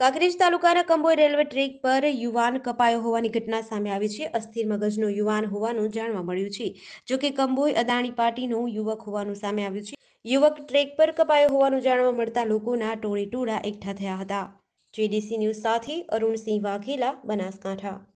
કાંકરેજ તાલુકાના કંબોઈ railway track પર યુવાન કપાયો હોવાની ઘટના સામે આવી છે અસ્થિર મગજનો યુવાન હોવાનું જાણવા મળ્યું છે જો કે કંબોઈ અદાણી પાર્ટીનો યુવક હોવાનું સામે આવ્યું છે યુવક ટ્રેક પર કપાયો હોવાનું જાણવા મળતા લોકોના ટોળે ટોળા એકઠા થયા હતા જેડીસી ન્યૂઝ સાથે અરુણસિંહ વાઘેલા બનાસકાંઠા